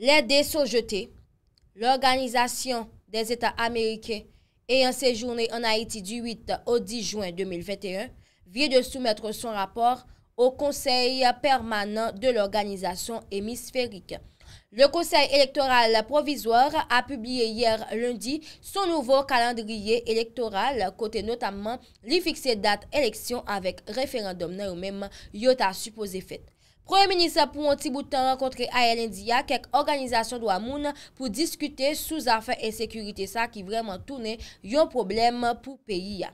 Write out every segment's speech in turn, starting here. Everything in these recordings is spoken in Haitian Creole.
Les est L'Organisation des États américains ayant séjourné en Haïti du 8 au 10 juin 2021 vient de soumettre son rapport au Conseil permanent de l'organisation hémisphérique. Le Conseil électoral provisoire a publié hier lundi son nouveau calendrier électoral, côté notamment les fixer date élection avec référendum même yota supposé fait. Proye menisa pou an ti boutan renkontre a El India kek organizasyon dwa moun pou diskute sou zafan en sekurite sa ki vreman toune yon problem pou peyi ya.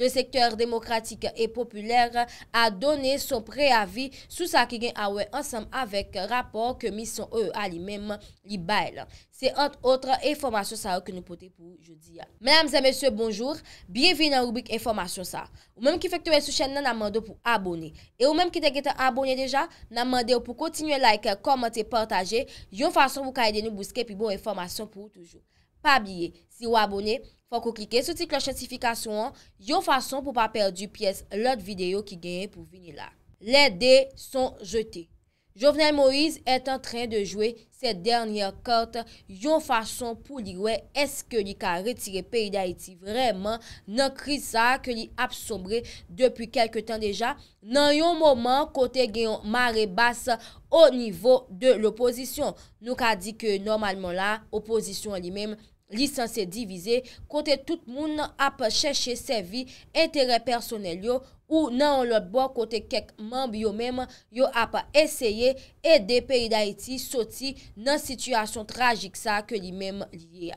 Le sektèr demokratik e populèr a donè son pre-avi sou sa ki gen awè ansam avèk rapòr ke misyon e ou a li mèm li bèl. Se ant outre, informasyon sa ou ke nou pote pou joudiya. Mèlèm zè mèsyò, bonjou, biyevi nan rubik informasyon sa. Ou mèm ki fèk touè sou chèn nan nan mandè pou abonè. E ou mèm ki degè te abonè deja, nan mandè ou pou kontinuè like, kommentè, partajè. Yon fason pou ka edè nou bouske pi bon informasyon pou toujou. Pa biye, si ou abonè. Kwa kou kike soti klas chansifikasyon, yon fason pou pa perdi piyes lot videyo ki genye pou vini la. Le de son jete. Jovenel Moïse et an tren de jwe se dernyan korte yon fason pou li we eske li ka retire peyi da iti vreman nan kri sa ke li apsombre depi kelke tan deja. Nan yon moman kote genyon mare basa o nivou de l'oposisyon. Nou ka di ke normalman la oposisyon li menm. Lisanse divize kote tout moun ap chèche sevi entere personel yo ou nan lòt bò kote kek mamb yo mèm yo ap eseye et de peyi d'Haïti soti nan situasyon tragik sa ke li mèm liye.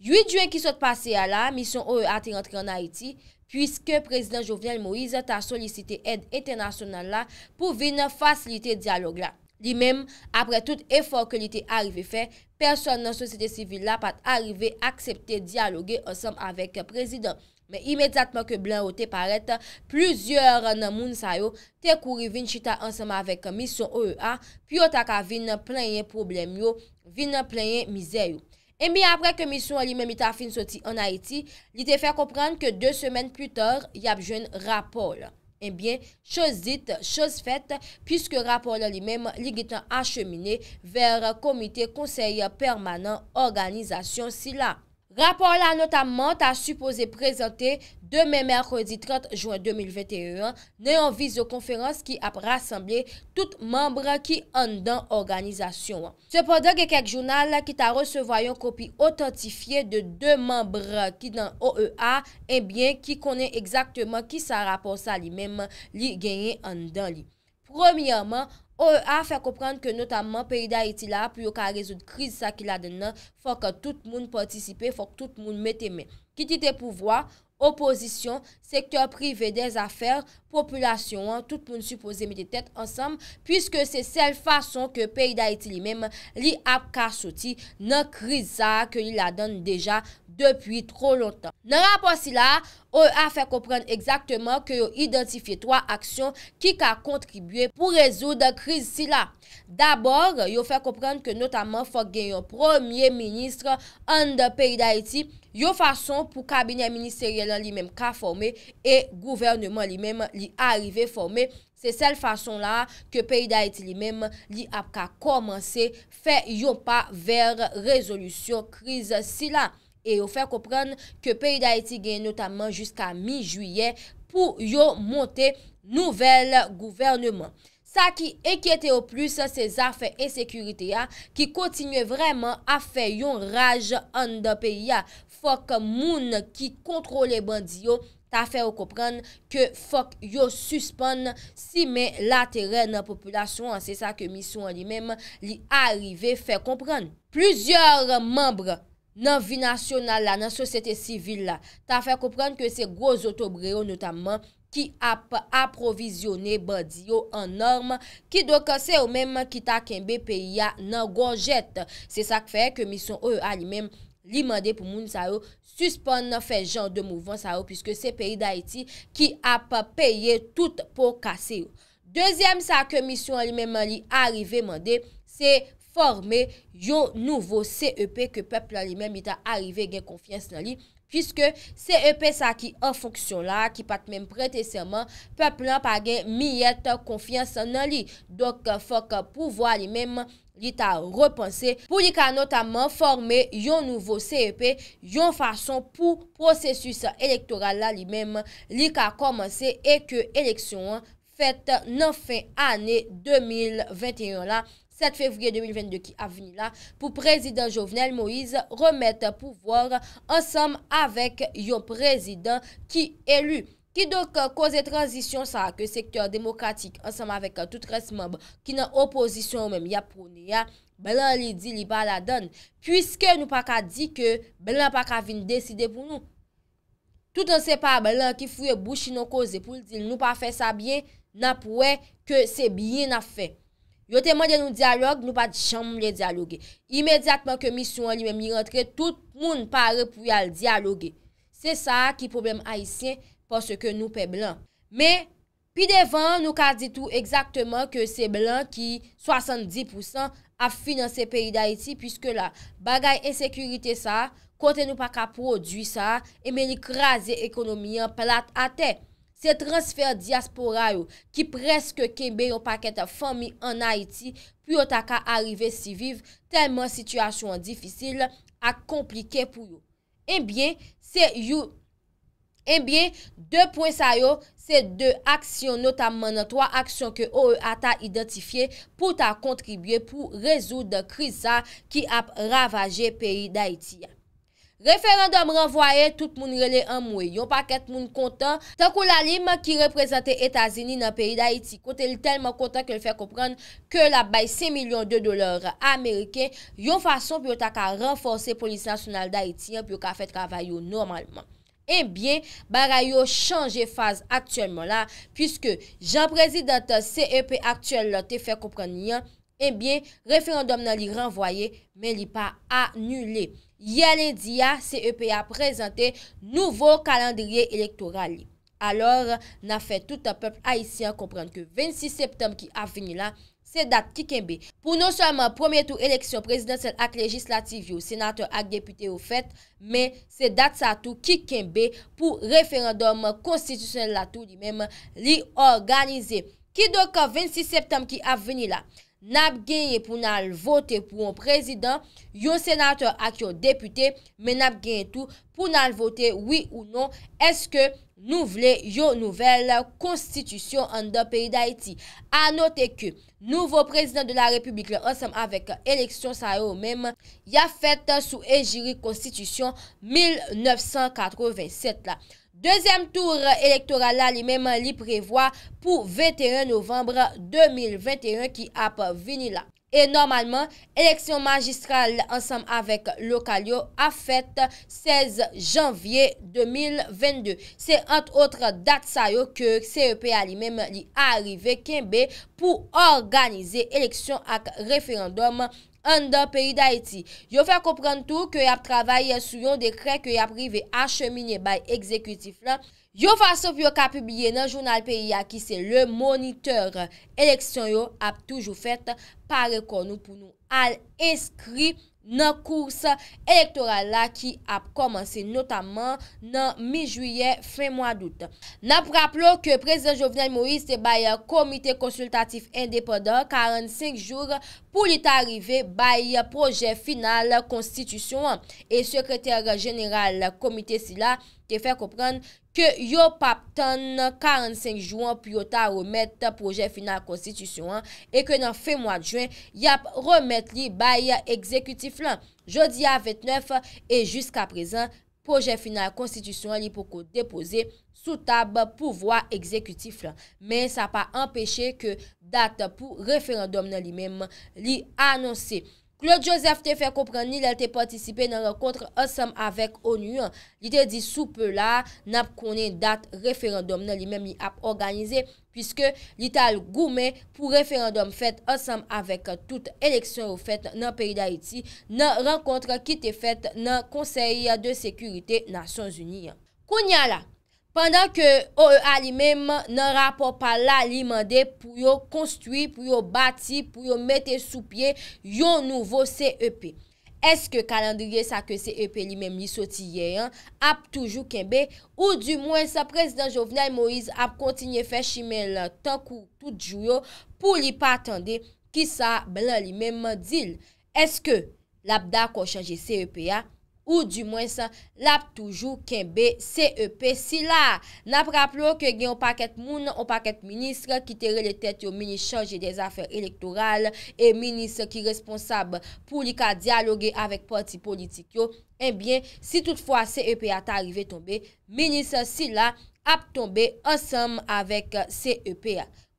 8 juen ki sot pase ya la, misyon oe ati rentre an Haïti, pwiske prezident Jovenel Moïse ta solisite ed etenasyonan la pou vi nan fasilite diyalog la. Li men apre tout efor ke li te arrive fe, person nan sosite sivil la pat arrive aksepte diyaloge ansam avek prezident. Men imedjatman ke blan ou te parete, plusyo nan moun sayo, te kouri vin chita ansam avek komisyon OEA, pi otaka vin plenye problem yo, vin plenye mize yo. E mi apre komisyon li men mita fin soti an Haiti, li te fe komprende ke de semen plus tor y apjwen rapor la. Enbyen, eh chos dit, chos fet, pyske rapol li menm ligiten achemine ver komite konsey permanent organizasyon sila. Rapport la notamman ta supose prezante demen mèrkodi 30 juan 2021 neyon vizyo konferans ki ap rassemble tout membre ki an dan organizasyon. Se poden gen kek jounal ki ta resevoyon kopi otantifiye de de membre ki nan OEA, enbyen eh ki konen ekzaktman ki sa rapport sa li menmen li genye an dan li. Premiyaman, OEA fè kouprande ke notamman peyi da iti la, pi yo ka rezout kriz sa ki la den nan, fòk tout moun patisipe, fòk tout moun mette men. Kitite pouvoi, opozisyon, sektor prive, dez afer, populasyon, tout moun supose mette tet ansam, pwiske se sel fason ke peyi da iti li men, li ap ka soti nan kriz sa ke li la den deja, Depi tro lontan. Nan rapor si la, ou a fe kompren exactement ke yo identifiye 3 aksyon ki ka kontribuye pou rezou de kriz si la. Dabor, yo fe kompren ke notaman fok gen yo premier ministre an de peyi da eti, yo fason pou kabinyen ministerielan li menm ka fome, e gouvernement li menm li arive fome, se sel fason la ke peyi da eti li menm li ap ka komanse fe yo pa ver rezolusyon kriz si la. E yo fèr koupran ke peyi da eti gen notaman jiska mi juye pou yo monte nouvel gouvernement. Sa ki ekete yo plus se zafè e sekurite ya ki kontinye vreman a fè yon raj an da peyi ya. Fòk moun ki kontrole bandi yo ta fèr koupran ke fòk yo suspon si me la terè nan populasyon. Se sa ke misyon li mèm li arive fèr koupran. Plüzyor mèmbrè. nan vi nasyonal la, nan sosyete sivil la. Ta fè koupran ke se gwo zotobre yo notamman ki ap aprovizyonè bandi yo an norma ki do kase yo menman ki ta kenbe peyi ya nan gwo jèt. Se sak fè komisyon yo e a li menman li mande pou moun sa yo suspon nan fè jan de mouvans sa yo pwiske se peyi da eti ki ap peye tout pou kase yo. Dezyem sa komisyon yo a li menman li arrive mande se komisyon. forme yon nouvo CEP ke pepl la li men mi ta arrive gen konfians nan li. Fiske CEP sa ki an fonksyon la, ki pat men prete seman, pepl la pa gen mi yet konfians nan li. Dok euh, fok pouvoa li men li ta repanse. Pou li ka notamen forme yon nouvo CEP, yon fason pou prosesus elektoral la li men li ka komanse e ke eleksyon fete nan fin ane 2021 la, 7 fevriye 2022 ki avini la pou prezident Jovenel Moïse remet pouvore ansam avèk yon prezident ki elu. Ki dok koze euh, transisyon sa ke sektor demokratik ansam avèk euh, tout resmab ki nan oposisyon ou mèm yapouni ya, belan li di li bala dan, pwiske nou pa ka di ke belan pa ka vin deside pou nou. Tout an sepa belan ki fuyè bouchi nou koze pou l'dil nou pa fe sa bie nan pouè ke se bie nan fe. Yo te mande nou diyalogue, nou pa di chanm le diyalogue. Imediatman ke misyon li men mi rentre, tout moun pare pou yal diyalogue. Se sa ki problem haisyen, porske nou pe blan. Me, pi devan nou ka ditou eksaktman ke se blan ki 70% a finanse peyi da iti, pwiske la bagay e sekurite sa, kote nou pa ka prodwi sa, e meni krasi ekonomi an plat atey. Se transfer diaspora yo ki preske kembe yo paket fomi an Haiti, pou yo ta ka arrive si vive, tenman situasyon difisil ak komplike pou yo. Enbyen, eh se yo, enbyen, eh de pwen sa yo, se de aksyon notam manan, to a aksyon ke o yo e ata identifiye pou ta kontribye pou rezou de kriz sa ki ap ravaje peyi d'Haiti ya. Referandum renvoye, tout moun rele amwe. Yon pa ket moun kontan, tan kou la lima ki reprezentè Etazeni nan peyi d'Haïti, kote lè telman kontan ke lè fè koupran ke la baye 5 milyon de dolar Amerike, yon fason pyo ta ka renforsè polisi nasyonal d'Haïti yon pyo ka fè travay yo normalman. Enbyen, eh baray yo chanje faz aktuelman la, pyske jan prezidenta CEP aktuel la te fè koupran yon, Enbyen, eh referandum nan li renvoye, men li pa anule. Ye alen diya, CEPE a prezante nouvo kalandriye elektoral li. Alors, nan fe tout an pepl haisyen komprende ke 26 septem ki av veni la, se dat ki kembe. Pou non seman, pwemye tou eleksyon prezidansel ak legislativi ou senator ak depite ou fet, men se dat sa tou ki kembe pou referandum konstitusyonel la tou li men li organize. Ki do ka 26 septem ki av veni la? Nap genye pou nal vote pou yon prezident, yon senater ak yon depute, men nap genye tou pou nal vote oui ou non, eske nou vle yon nouvel konstitusyon an do peyi d'Haïti. A note ke nouvo prezident de la republik lè ansem avèk eleksyon sa yo mèm, ya fèt sou Ejiri konstitusyon 1987 la. Dezem tour elektoral la li mem li prevoi pou 21 novembre 2021 ki ap vini la. E normalman, eleksyon magistral ansam avèk lokal yo a fèt 16 janvye 2022. Se antre otre dat sa yo ke CEPA li mem li a arrive kenbe pou organize eleksyon ak referandom an da peyi da eti. Yo fè kompren tou, kè y ap travaye sou yon de kre, kè y ap rive a cheminye bay ekzekutif la. Yo fè sou pyo ka pibye nan jounal peyi ya ki, se le moniteur eleksyon yo ap toujou fèt, pare kon nou pou nou al eskri. nan kours elektoral la ki ap komanse notaman nan mi juye fe mwa dout. Nan praplo ke prezident Jovenel Moïse te bay komite konsultatif independa 45 jour pou li ta arrive bay proje final konstitusyon e sekreter general komite sila Te fè kopran ke yo pap tan 45 juan pi yo ta remet proje final konstitusyon an e ke nan fe mwad juan yap remet li baye ekzekutif lan. Jodi a 29 e jiska prezan proje final konstitusyon an li pou ko depose sou tab pouvoi ekzekutif lan. Men sa pa empèche ke dat pou referandom nan li menm li anonsi. Claude Joseph te fè kompren ni lal te patisipe nan renkontre ansem avèk ONU. Li te di soupe la nan konen dat referandom nan li men li ap organize pwiske li tal goume pou referandom fèt ansem avèk tout eleksyon ou fèt nan peri da iti nan renkontre ki te fèt nan konseyi de sekurite Nasyon Zuni. Konya la? pandan ke OEA oh, euh, li men nan rapor pa la li mande pou yo konstwi, pou yo bati, pou yo mette sou pie yon nouvo CEP. Eske kalandriye sa ke CEP li men li soti ye an ap toujou kembe ou du mwen sa prezident Jovenel Moïse ap kontinye fè shimè la tankou tout jou yo pou li patande ki sa blan li men mandil. Eske labda kon chanje CEP ya? Ou di mwen sa, la ap toujou kenbe CEP si la. Na praplo ke gen ou paket moun, ou paket minis, ki tere le tèt yo minis chanje de zafèr elektoral, e minis ki responsab pou li ka dialogè avèk parti politik yo, enbyen, si toutfwa CEP a ta arrive tombe, minis si la ap tombe ansam avèk CEP.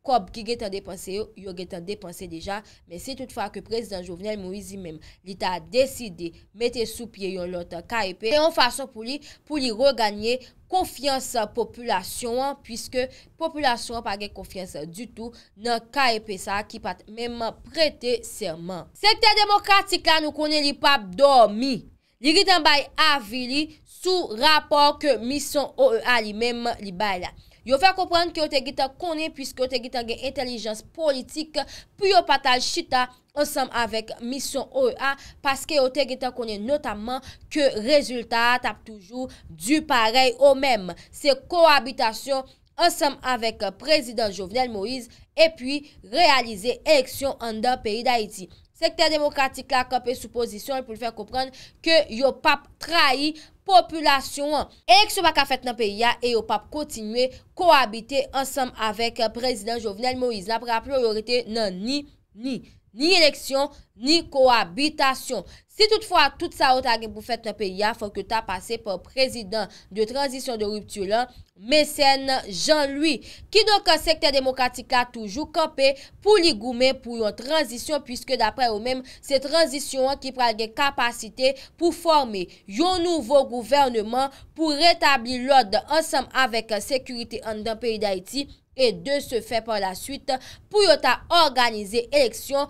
Kob ki ge tan depanse yo, yo ge tan depanse deja. Men se toutfa ke prezident Jovenel Moise men, li ta deside mette sou pie yon lotan ka epen. Se yon fason pou li, pou li reganye konfiansan populasyon an, pwiske populasyon an pa ge konfiansan du tou nan ka epen sa ki pat men prete serman. Sektè demokratik la nou konen li pap do mi. Li ritan bay avili sou rapor ke misyon OEA li men li bay la. Yo fèk komprenn ki yo te gita konen pwiske yo te gita gen entelijans politik pou yo patal chita ansam avèk misyon OEA paske yo te gita konen notamman ke rezultat ap toujou du parey o mem. Se koabitasyon ansam avèk prezident Jovenel Moïse epwi realize eksyon an da peyi d'Haïti. Sektèr demokratik la kapè sou pozisyon pou l'fèr kouprenn ke yo pap trahi populasyon an. Eksyo bak a fèt nan peyi ya e yo pap kontinuè koabite ansam avèk prezident Jovenel Moïse. La pra priorite nan ni, ni, ni eleksyon, ni koabitasyon. Si tout fwa, tout sa ou ta gen pou fèt nan pe ya, fòk yo ta pase pou prezidant de transisyon de ruptu lan, mesen Jean-Louis, ki donk an sekte demokratika toujou kapè pou li goumen pou yon transisyon, pwiske dapre ou menm se transisyon ki pral gen kapasite pou forme yon nouvo gouvernement pou retabli lòd ansam avèk an sekurite an nan peyi d'Haïti, e de se fè pò la suite pou yo ta organize eleksyon,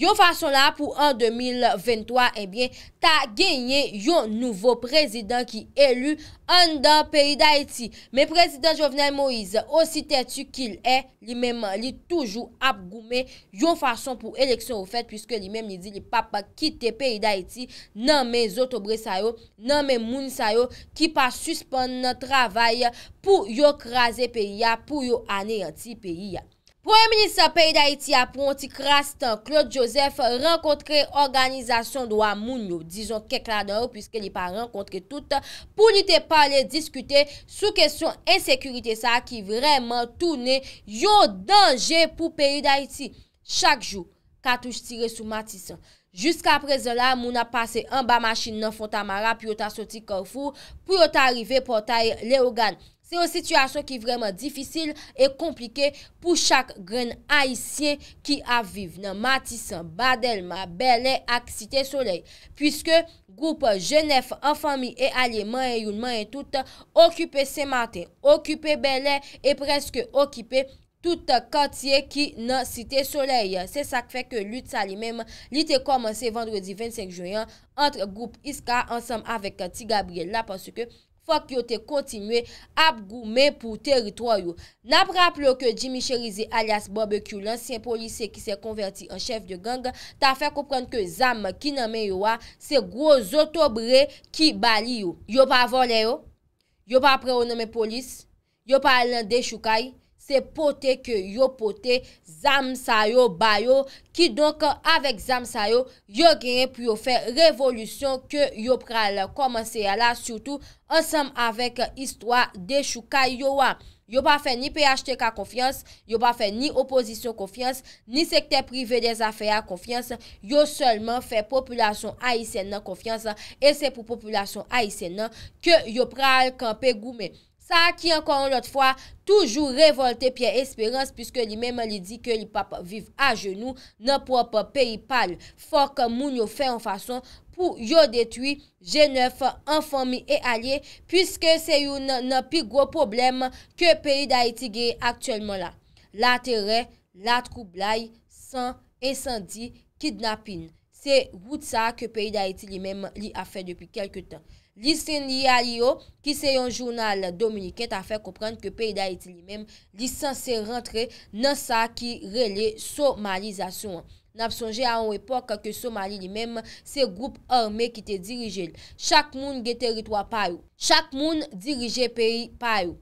Yon fason la pou an 2023, ebyen, eh ta genye yon nouvo prezident ki elu an dan peyi da eti. Men prezident Jovenel Moïse, osi tetu kil e, li men man li toujou ap goume yon fason pou eleksyon ou fèt pwiske li men li di li papa kite peyi da eti nan men zotobre sayo, nan men moun sayo ki pa suspande nan travay pou yo kraze peyi ya, pou yo aneyanti peyi ya. Premier ministre Pays d'Haïti a pronti krastan Claude Joseph renkontre organizasyon dwa moun nou. Dijon kek la dan ou pwiske li pa renkontre tout pou li te pale diskute sou kesyon ensekurite sa ki vreman toune yo denje pou Pays d'Haïti. Chak jou katouj tire sou matisan. Jusk aprezen la moun a pase en ba machine nan Fontamara pou yo ta soti Korfou pou yo ta arrive pou ta e Léogane. Se yo situasyon ki vreman difisil e komplike pou chak gren aisyen ki aviv nan Matisan, Badelma, Belè ak site Soleil. Pwiske goup jenef an fami e alye manye yon manye tout okype se maten, okype Belè e preske okype tout kantye ki nan site Soleil. Se sak fek lout sa li menm lite komanse vendredi 25 joyan antre goup iska ansam avek ti Gabriel la pwaseke. Fwa ki yo te kontinwe ap gou men pou teritroy yo. Nap rap lo ke Jimmy Cherize alias Barbecue, lansyen polise ki se konverti an chef de ganga, ta fè koupran ke zam ki nanmen yo a, se gwo zotobre ki bali yo. Yo pa vole yo? Yo pa preo nanmen polise? Yo pa alande choukai? Se pote ke yo pote Zam Sayo Bayo ki donk avek Zam Sayo yo genye pou yo fe revolusyon ke yo pral komanse ya la. Soutou ansam avek istwa de choukai yo wak. Yo pa fe ni PHTK konfians, yo pa fe ni opozisyon konfians, ni sekte privé de zafè ya konfians. Yo solman fe populasyon AICN konfians e se pou populasyon AICN ke yo pral kanpe goume. Sa ki ankon lot fwa, toujou revolte pi espérans, piskè li menm li di ke li pap viv a jenou, nan pou ap peyi pal, fòk moun yo fè an fason pou yo detwi, jenef, anfomi e alye, piskè se yon nan pi gwo problem ke peyi da iti ge aktuelman la. La terè, la troublai, san, e san di, kidnapin. Se wout sa ke peyi da iti li menm li a fè depi kelke tan. Lisen li a li yo ki se yon jounal dominiket a fe komprende ke pey da iti li men, lisen se rentre nan sa ki rele somalizasyon. N ap sonje a yon epok ke somali li men se group orme ki te dirije li. Chak moun ge teritwa payou, chak moun dirije peyi payou.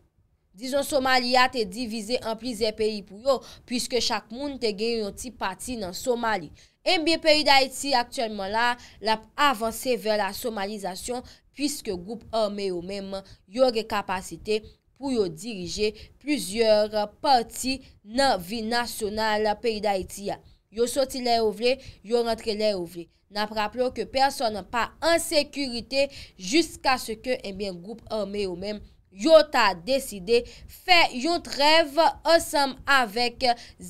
Dizon somalia te divize an plize peyi pou yo, pwiske chak moun te gen yon ti pati nan somali. Enbyen peyi d'Haïti aktyenman la, la avanse ver la somalizasyon pwiske goup anme yo menm yo re kapasite pou yo dirije plouzyor parti nan vi nasyonal peyi d'Haïti ya. Yo soti le ouvle, yo rentre le ouvle. Na praplo ke person nan pa ansekurite jiska seke enbyen eh goup anme yo menm. Yo ta deside fe yon trev asam avek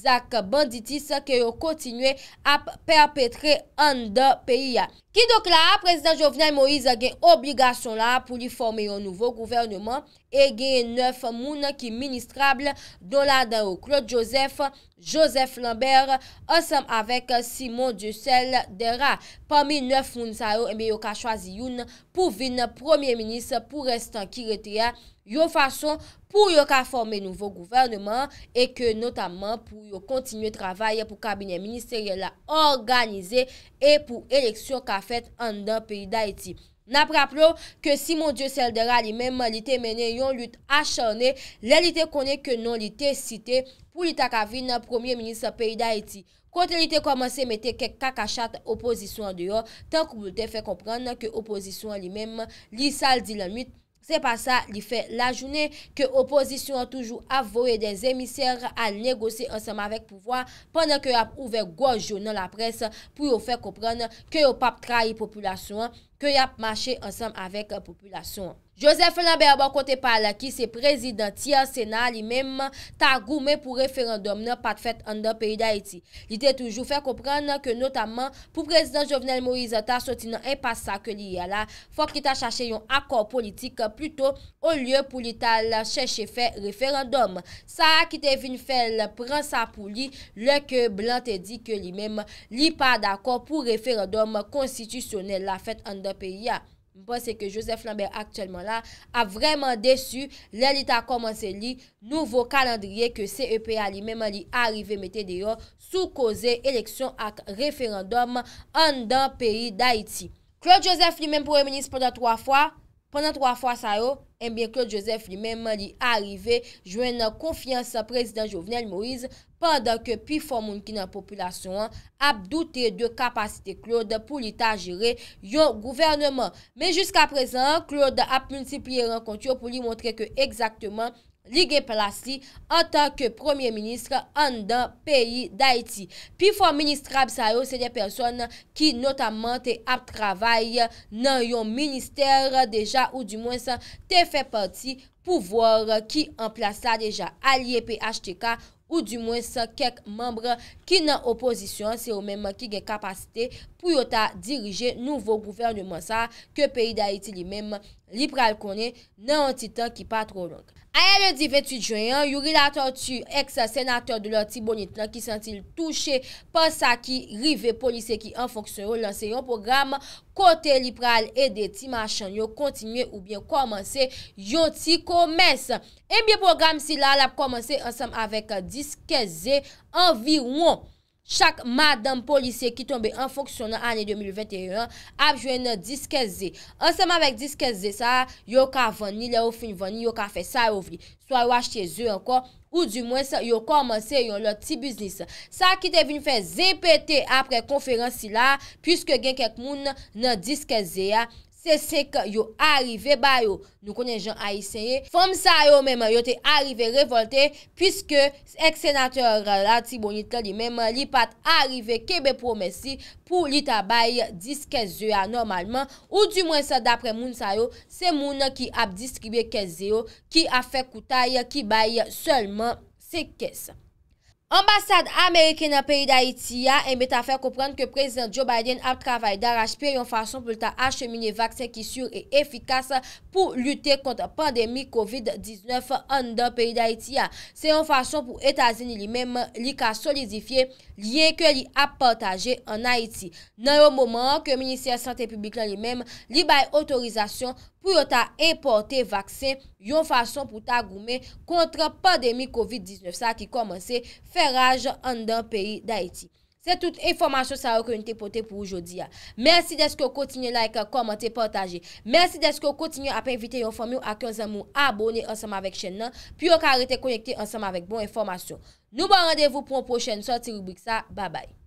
Zak Banditis ke yo kontinwe ap perpetre an de peyi ya. Ki dok la, prezident Jovnay Moïse gen obligasyon la pou li forme yo nouvo gouvernement e gen neuf moun ki ministrable do la da yo Claude Joseph, Joseph Lambert, ansam avek Simon Dussel dera. Pamil neuf moun sa yo e me yo ka chwazi yon pou vin premier-ministre pou restan ki rete ya yo fason pou yo ka forme nouvo gouvernement e ke notaman pou yo kontinye travaye pou kabine ministerye la organize e pou eleksyon ka fet an dan peyi da eti. Na praplo ke Simon Dio Seldera li menman li te mene yon lute acharne, le li te kone ke non li te site pou li tak avi nan premier minister peyi da eti. Konten li te komanse mete kek kakachat oposisyon an deyo, tan kou blote fe kompran nan ke oposisyon an li menman li saldi lan mit Se pa sa li fe la jounen ke opozisyon toujou avoye de zemisyer a negosi ansem avek pouvoi pandan ke yap ouve gwa jounen la pres pou yo fe kompran ke yo pap trai populasyon, ke yap mache ansem avek populasyon. Joseph Lamberba bon kote pala ki se prezidenti an sena li mem ta goume pou referandom nan pat fèt an dan peyi da iti. Li te toujou fè kompran nan ke notaman pou prezident Jovenel Morizata soti nan en pas sa ke li yala fòk ki ta chache yon akor politik pluto ou lye pou li ta chèche fè referandom. Sa ki te vin fèl pransa pou li le ke blan te di ke li mem li pa d'akor pou referandom konstitusyonel la fèt an dan peyi ya. Bon se ke Joseph Lambert aktyelman la a vreman desu lè li ta komanse li nouvo kalandriye ke CEPA li mèman li arive mette deyon sou koze eleksyon ak referandom an dan peyi d'Haïti. Claude Joseph li mèm pou remenis pou da 3 fwa? Pendant 3 fwa sa yo, mbien eh Claude Joseph li menman li arive jwen nan konfiansan prezident Jovenel Moïse pandan ke pi formoun ki nan populasyon ap doute de kapasite Claude pou li ta jire yon gouvernement. Me jiska prezan, Claude ap mounsi plie renkontyo pou li montre ke ekzakteman li gen plasi an tan ke Premier Ministre an dan peyi d'Haiti. Pi fwa Ministra Abisayo, se de person ki notaman te ap travay nan yon minister deja ou di mwen sa te fe parti. Pouvoir ki emplase la deja a liye PHTK ou di mwen sa kek membre ki nan opozisyon se ou menm ki gen kapasite pou yota dirije nouvo gouvernement sa ke peyi da iti li menm li pral konen nan an titan ki pa tro lonk. Aya le 18 juen, yu relator tu ex-senateur de la Tibonitna ki sentil touche pa sa ki rive polise ki an foksyon yo lansen yon program. Kote lipral e de ti machan yo kontinye ou bien komanse yon ti komanse. En biye program si la la p komanse ansam avek diskeze anvi won. Chak madam polisye ki tombe an fonksyon ane 2021 apjwen nan diskeze. Anseman vek diskeze sa, yo ka veni, le ou fin veni, yo ka fe sa ou vli. So a yo achete ze anko, ou di mwen yo komanse yon loti biznis. Sa ki te vin fe zepete apre konferansi la, pwiske gen kek moun nan diskeze ya. Se seke yo arive bayo, nou konen jan a yiseye. Fom sa yo mèm yo te arive revolte, pwiske ek senate relati bonite li mèm li pat arive kebe promesi pou li tabaye diskeze ya normalman. Ou di mwen sa dapre moun sa yo, se moun ki ap diskribe keze yo, ki a fe koutaye ki baye solman sekesa. Ambasade Amerikè nan peyi d'Haïti ya, embè ta fèr koupran ke prezident Joe Biden ap travay d'arachpè yon fason pou ta achemine vaksè ki sur e efikas pou lute kontre pandemi COVID-19 an dan peyi d'Haïti ya. Se yon fason pou Etazeni li mèm li ka solidifiye liye ke li ap partaje an Haïti. Nan yon mouman ke Ministère Santé Publique la li mèm, li bay autorizasyon pou yon ta importe vaksè yon fason pou ta goumè kontre pandemi COVID-19 sa ki komanse fèr. Aferaj an dan peyi da eti. Se tout informasyon sa yo kwen te pote pou oujodi ya. Mersi deske o koutinye like, komente, portaje. Mersi deske o koutinye ap evite yon fomyo ak yon zanmou abone ansama vek chen nan. Pi yo karite konyekte ansama vek bon informasyon. Nou ban randevou pou an pochene. Soti Rubik sa. Babay.